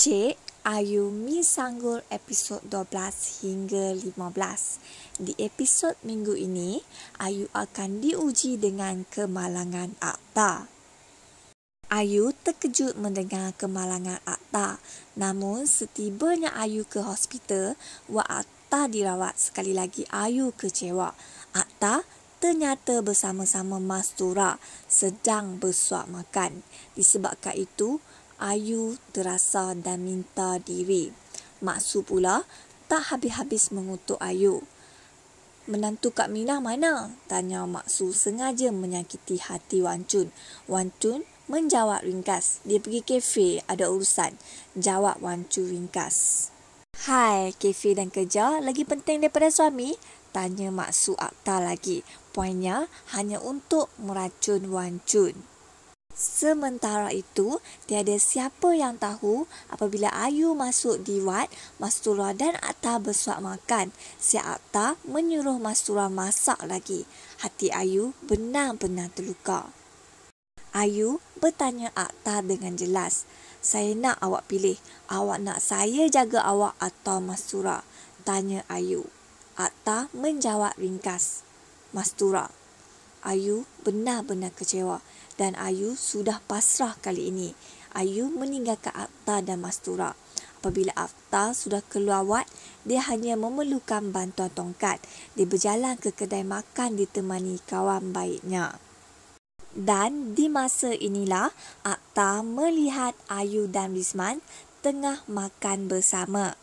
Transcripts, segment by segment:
C Ayu Misanggul episod 12 hingga 15. Di episod minggu ini, Ayu akan diuji dengan kemalangan akta. Ayu terkejut mendengar kemalangan akta. Namun setibanya Ayu ke hospital, wak akta dirawat sekali lagi Ayu kecewa. Akta ternyata bersama-sama Mastura sedang bersuap makan. Disebabkan itu, ayu, terasa dan minta diri. Maksu pula tak habis-habis mengutuk ayu. Menantu Kak Minah mana? Tanya Maksu sengaja menyakiti hati Wan Chun. Wan Chun menjawab ringkas. Dia pergi kafe, ada urusan. Jawab Wan Chun ringkas. Hai, kafe dan kerja lagi penting daripada suami? Tanya Maksu Akta lagi. Poinnya hanya untuk meracun Wan Chun. Sementara itu, tiada siapa yang tahu apabila Ayu masuk di Wat, Mastura dan Akta bersuap makan. Si Akta menyuruh Mastura masak lagi. Hati Ayu benar-benar terluka. Ayu bertanya Akta dengan jelas. Saya nak awak pilih. Awak nak saya jaga awak atau Mastura? Tanya Ayu. Akta menjawab ringkas. Mastura. Mastura. Ayu benar-benar kecewa dan Ayu sudah pasrah kali ini. Ayu meninggalkan Akta dan Mastura. Apabila Akta sudah keluar wad, dia hanya memerlukan bantuan tongkat. Dia berjalan ke kedai makan ditemani kawan baiknya. Dan di masa inilah Akta melihat Ayu dan Rizman tengah makan bersama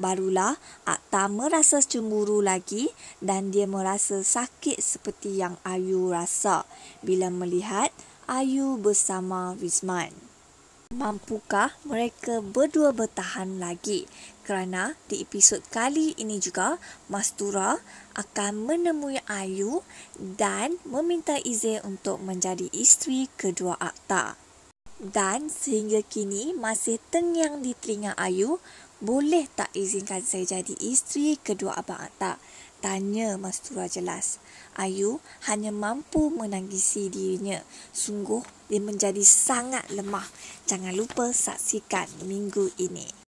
barulah Akta merasa cemburu lagi dan dia merasa sakit seperti yang Ayu rasa bila melihat Ayu bersama Wisman. Mampukah mereka berdua bertahan lagi? Kerana di episod kali ini juga, Mastura akan menemui Ayu dan meminta izin untuk menjadi isteri kedua Akta. Dan sehingga kini masih tengyang di telinga Ayu boleh tak izinkan saya jadi isteri kedua Abang Atta? Tanya Mas Tura jelas. Ayu hanya mampu menangisi dirinya. Sungguh, dia menjadi sangat lemah. Jangan lupa saksikan minggu ini.